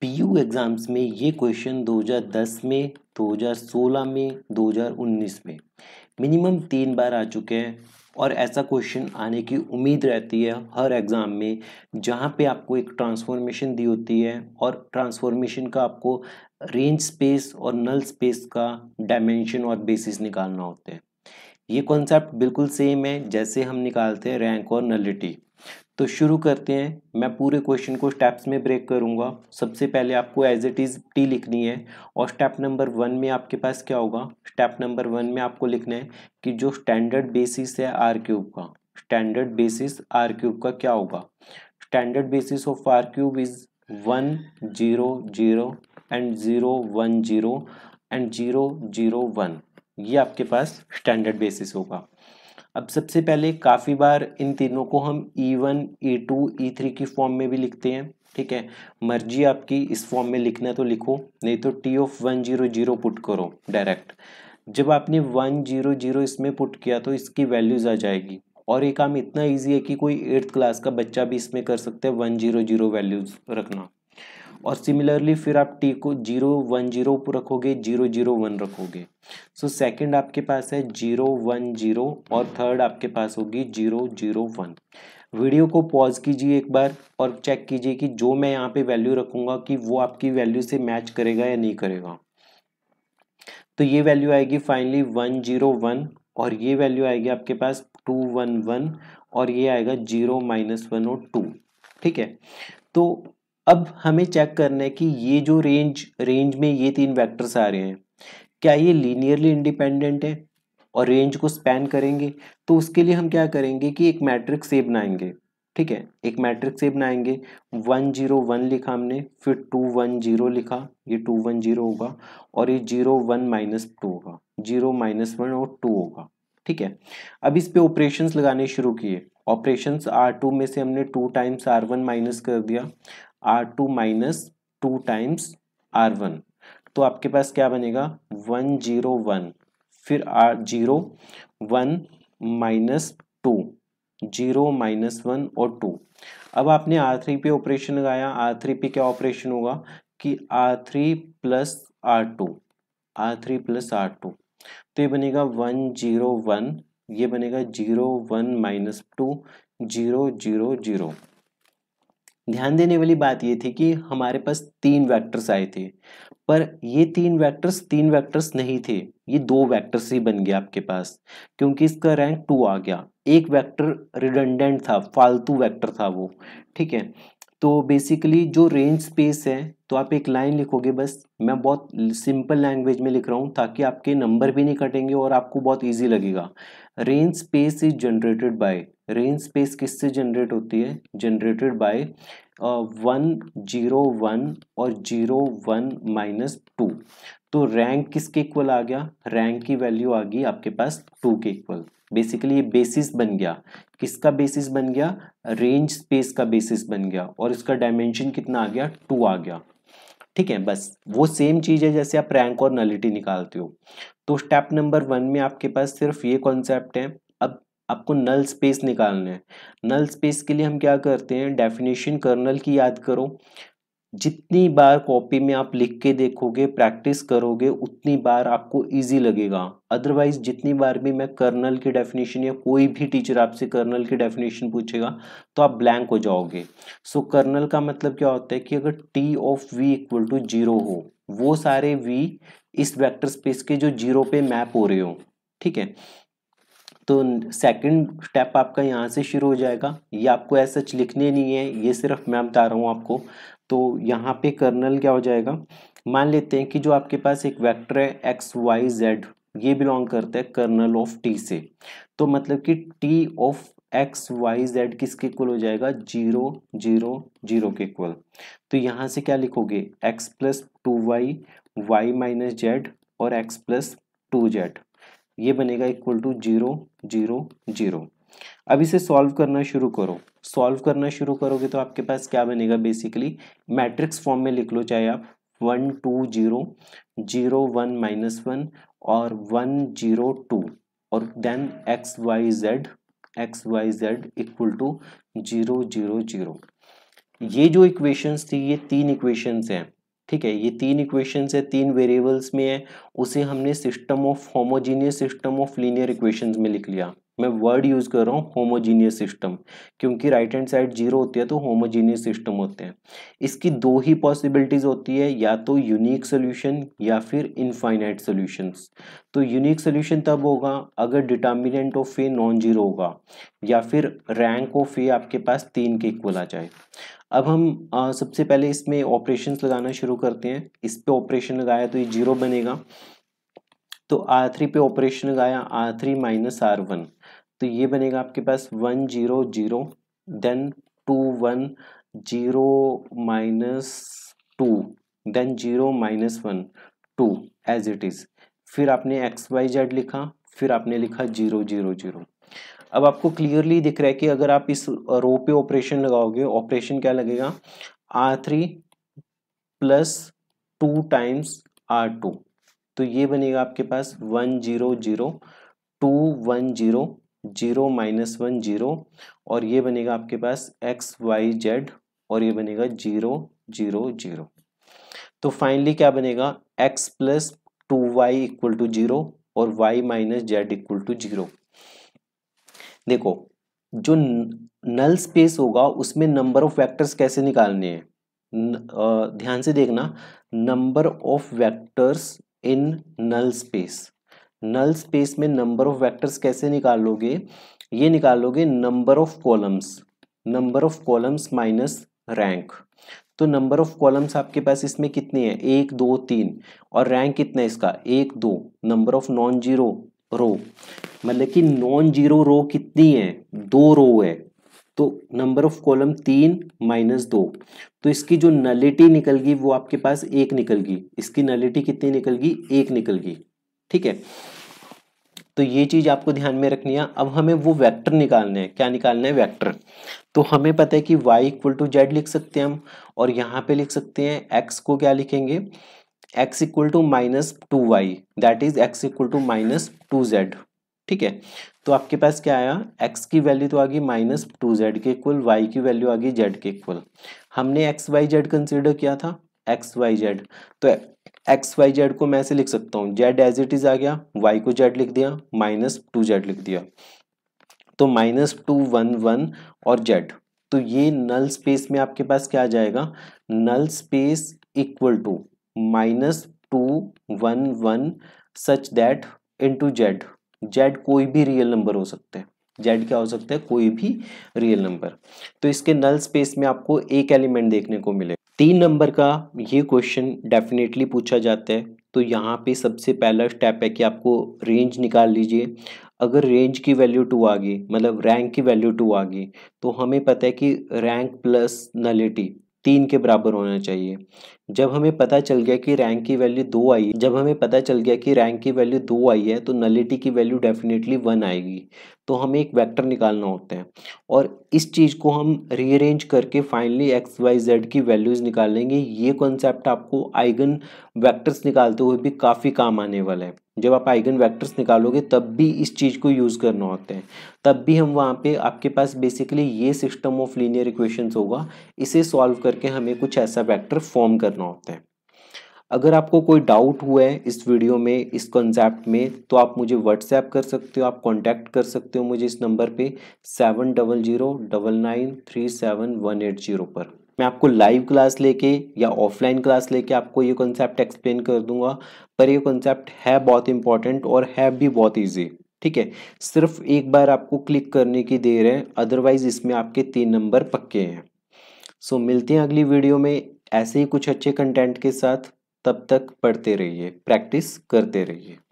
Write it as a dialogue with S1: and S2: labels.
S1: PU exams में ये question 2010 में 2016 में 2019 में मिनिमम तीन बार आ चुके हैं और ऐसा क्वेश्चन आने की उम्मीद रहती है हर एग्ज़ाम में जहाँ पे आपको एक ट्रांसफॉर्मेशन दी होती है और ट्रांसफॉर्मेशन का आपको रेंज स्पेस और नल स्पेस का डायमेंशन और बेसिस निकालना होता है ये कॉन्सेप्ट बिल्कुल सेम है जैसे हम निकालते हैं रैंक और नलिटी तो शुरू करते हैं मैं पूरे क्वेश्चन को स्टेप्स में ब्रेक करूंगा सबसे पहले आपको एज इट इज़ टी लिखनी है और स्टेप नंबर वन में आपके पास क्या होगा स्टेप नंबर वन में आपको लिखना है कि जो स्टैंडर्ड बेसिस है आर क्यूब का स्टैंडर्ड बेसिस आर क्यूब का क्या होगा standard basis of R cube is one zero zero and zero one zero and zero zero one ये आपके पास स्टैंडर्ड बेसिस होगा अब सबसे पहले काफ़ी बार इन तीनों को हम E one E two E three की फॉर्म में भी लिखते हैं ठीक है मर्जी आपकी इस फॉर्म में लिखना तो लिखो नहीं तो T of one zero zero put करो डायरेक्ट जब आपने वन जीरो जीरो इसमें पुट किया तो इसकी वैल्यूज़ आ जाएगी और ये काम इतना इजी है कि कोई एट्थ क्लास का बच्चा भी इसमें कर सकता है वन जीरो जीरो वैल्यूज़ रखना और सिमिलरली फिर आप टी को जीरो वन जीरो रखोगे जीरो जीरो वन रखोगे सो so, सेकंड आपके पास है जीरो वन जीरो और थर्ड आपके पास होगी जीरो जीरो वन वीडियो को पॉज कीजिए एक बार और चेक कीजिए कि जो मैं यहाँ पे वैल्यू रखूँगा कि वो आपकी वैल्यू से मैच करेगा या नहीं करेगा तो ये वैल्यू आएगी फाइनली वन जीरो वन और ये वैल्यू आएगी आपके पास टू वन वन और ये आएगा जीरो माइनस वन और टू ठीक है तो अब हमें चेक करना है कि ये जो रेंज रेंज में ये तीन वेक्टर्स आ रहे हैं क्या ये लीनियरली इंडिपेंडेंट है और रेंज को स्पैन करेंगे तो उसके लिए हम क्या करेंगे कि एक मैट्रिक्स ए बनाएंगे ठीक है एक मैट्रिक्स ए बनाएंगे वन जीरो वन लिखा हमने फिर टू वन जीरो लिखा ये टू वन जीरो होगा और ये जीरो वन माइनस टू होगा जीरो माइनस वन और टू होगा ठीक है अब इस पे ऑपरेशंस लगाने शुरू किए ऑपरेशंस आर टू में से हमने two times R one minus कर दिया R two minus two times R one तो आपके पास क्या बनेगा वन जीरो वन फिर R zero one minus two zero minus one और टू अब आपने आर थ्री पे ऑपरेशन लगाया आर थ्री पे क्या ऑपरेशन होगा कि R three plus R two R three plus R two तो ये बनेगा वन जीरो वन ये बनेगा zero one minus two zero zero zero ध्यान देने वाली बात ये थी कि हमारे पास तीन वैक्टर्स आए थे पर ये तीन वैक्टर्स तीन वैक्टर्स नहीं थे ये दो वैक्टर्स ही बन गए आपके पास क्योंकि इसका रैंक टू आ गया एक वैक्टर रिडेंडेंट था फालतू वैक्टर था वो ठीक है तो बेसिकली जो रेंज स्पेस है तो आप एक लाइन लिखोगे बस मैं बहुत सिंपल लैंग्वेज में लिख रहा हूँ ताकि आपके नंबर भी नहीं कटेंगे और आपको बहुत इजी लगेगा range space is generated by range space किससे जनरेट होती है generated by one zero one और जीरो वन माइनस टू तो रैंक किसके इक्वल आ गया रैंक की वैल्यू आ गई आपके पास टू के इक्वल बेसिकली ये बेसिस बन गया किसका बेसिस बन गया रेंज स्पेस का बेसिस बन गया और इसका डायमेंशन कितना आ गया टू आ गया ठीक है बस वो सेम चीज़ है जैसे आप रैंक और नलिटी निकालते हो तो स्टेप नंबर वन में आपके पास सिर्फ ये कॉन्सेप्ट है आपको नल स्पेस निकालना है नल स्पेस के लिए हम क्या करते हैं डेफिनेशन कर्नल की याद करो जितनी बार कॉपी में आप लिख के देखोगे प्रैक्टिस करोगे उतनी बार आपको इजी लगेगा अदरवाइज जितनी बार भी मैं कर्नल की डेफिनेशन या कोई भी टीचर आपसे कर्नल की डेफिनेशन पूछेगा तो आप ब्लैंक हो जाओगे सो so, कर्नल का मतलब क्या होता है कि अगर T of V equal to zero हो वो सारे वी इस वेक्टर स्पेस के जो जीरो पे मैप हो रहे हो ठीक है तो सेकंड स्टेप आपका यहाँ से शुरू हो जाएगा ये आपको ऐसा लिखने नहीं है ये सिर्फ मैं बता रहा हूँ आपको तो यहाँ पे कर्नल क्या हो जाएगा मान लेते हैं कि जो आपके पास एक वेक्टर है एक्स वाई जेड ये बिलोंग करता है कर्नल ऑफ टी से तो मतलब कि T of x y z किसके इक्वल हो जाएगा जीरो जीरो जीरो के इक्वल तो यहाँ से क्या लिखोगे x plus two y y minus z और एक्स प्लस टू जेड ये बनेगा equal to zero zero zero अब इसे सॉल्व करना शुरू करो सॉल्व करना शुरू करोगे तो आपके पास क्या बनेगा बेसिकली मैट्रिक्स फॉर्म में लिख लो चाहे आप one two zero zero one minus one और वन जीरो टू और then x y z x y z equal to zero zero zero ये जो इक्वेशंस थी ये तीन इक्वेशंस हैं ठीक है ये तीन इक्वेशंस है तीन वेरिएबल्स में है उसे हमने system of homogeneous system of linear equations में लिख लिया मैं वर्ड यूज़ कर रहा हूँ होमोजीनियस सिस्टम क्योंकि राइट हैंड साइड जीरो होती है तो होमोजीनियस सिस्टम होते हैं इसकी दो ही पॉसिबिलिटीज़ होती है या तो यूनिक सोल्यूशन या फिर इनफाइनाइट सोल्यूशंस तो यूनिक सोल्यूशन तब होगा अगर determinant of A non zero होगा या फिर रैंक ऑफ ए आपके पास तीन के इक्वल आ जाए अब हम आ, सबसे पहले इसमें ऑपरेशन लगाना शुरू करते हैं इस पे ऑपरेशन लगाया तो ये जीरो बनेगा तो आर थ्री पे ऑपरेशन लगाया R three minus R one तो ये बनेगा आपके पास one zero zero then two one zero minus two then zero minus one two as it is फिर आपने एक्स वाई जेड लिखा फिर आपने लिखा जीरो जीरो जीरो अब आपको क्लियरली दिख रहा है कि अगर आप इस रो पे ऑपरेशन लगाओगे ऑपरेशन क्या लगेगा R three plus two times R two तो ये बनेगा आपके पास one zero zero two one zero zero minus one zero और ये बनेगा आपके पास एक्स वाई जेड और ये बनेगा जीरो जीरो जीरो तो फाइनली क्या बनेगा x plus two y equal to zero और y minus z equal to zero देखो जो नल स्पेस होगा उसमें नंबर ऑफ वेक्टर्स कैसे निकालने हैं ध्यान से देखना number of vectors in null space null space में नंबर ऑफ वेक्टर्स कैसे निकालोगे ये निकालोगे number of columns number of columns minus rank तो नंबर ऑफ कॉलम्स आपके पास इसमें कितने हैं एक दो तीन और रैंक कितना है इसका एक दो number of non zero row मतलब कि नॉन जीरो रो कितनी है दो रो है तो नंबर ऑफ कॉलम तीन माइनस दो तो इसकी जो नलिटी निकलगी वो आपके पास एक निकलगी इसकी नलिटी कितनी निकलगी एक निकलगी ठीक है तो ये चीज आपको ध्यान में रखनी है अब हमें वो वेक्टर निकालना है क्या निकालना है वेक्टर तो हमें पता है कि y इक्वल टू जेड लिख सकते हैं हम और यहाँ पे लिख सकते हैं x को क्या लिखेंगे x equal to minus two y that is x equal to minus two z ठीक है तो आपके पास क्या आया x की वैल्यू तो आ गई माइनस टू जेड के इक्वल y की वैल्यू आ गई z के इक्वल हमने एक्स वाई जेड कंसिडर किया था एक्स वाई जेड तो एक्स वाई जेड को मैं ऐसे लिख सकता हूँ जेड एज इट इज़ आ गया y को जेड लिख दिया माइनस टू जेड लिख दिया तो माइनस टू वन वन और जेड तो ये नल स्पेस में आपके पास क्या आ जाएगा null space equal to minus two one one such that into z z कोई भी रियल नंबर हो सकते हैं जेड क्या हो सकता है कोई भी रियल नंबर तो इसके नल स्पेस में आपको एक एलिमेंट देखने को मिले तीन नंबर का ये क्वेश्चन डेफिनेटली पूछा जाता है तो यहाँ पे सबसे पहला स्टेप है कि आपको रेंज निकाल लीजिए अगर रेंज की वैल्यू टू आ गई मतलब रैंक की वैल्यू टू आ गई तो हमें पता है कि रैंक प्लस नलिटी तीन के बराबर होना चाहिए जब हमें पता चल गया कि रैंक की वैल्यू दो आई जब हमें पता चल गया कि रैंक की वैल्यू दो आई है तो नलिटी की वैल्यू डेफिनेटली वन आएगी तो हमें एक वेक्टर निकालना होता है और इस चीज़ को हम रीअरेंज करके फाइनली एक्स वाई जेड की वैल्यूज़ निकाल लेंगे ये कॉन्सेप्ट आपको आइगन वैक्टर्स निकालते हुए भी काफ़ी काम आने वाला है जब आप आइगन वेक्टर्स निकालोगे तब भी इस चीज़ को यूज़ करना होता है तब भी हम वहाँ पे आपके पास बेसिकली ये सिस्टम ऑफ लीनियर इक्वेशंस होगा इसे सॉल्व करके हमें कुछ ऐसा वेक्टर फॉर्म करना होता है अगर आपको कोई डाउट हुआ है इस वीडियो में इस कॉन्सेप्ट में तो आप मुझे व्हाट्सएप कर सकते हो आप कॉन्टैक्ट कर सकते हो मुझे इस नंबर पर seven double zero double nine three seven one eight zero पर मैं आपको लाइव क्लास लेके या ऑफलाइन क्लास लेके आपको ये कॉन्सेप्ट एक्सप्लेन कर दूंगा पर ये कॉन्सेप्ट है बहुत इंपॉर्टेंट और है भी बहुत ईजी ठीक है सिर्फ एक बार आपको क्लिक करने की देर है अदरवाइज इसमें आपके तीन नंबर पक्के हैं सो so, मिलते हैं अगली वीडियो में ऐसे ही कुछ अच्छे कंटेंट के साथ तब तक पढ़ते रहिए प्रैक्टिस करते रहिए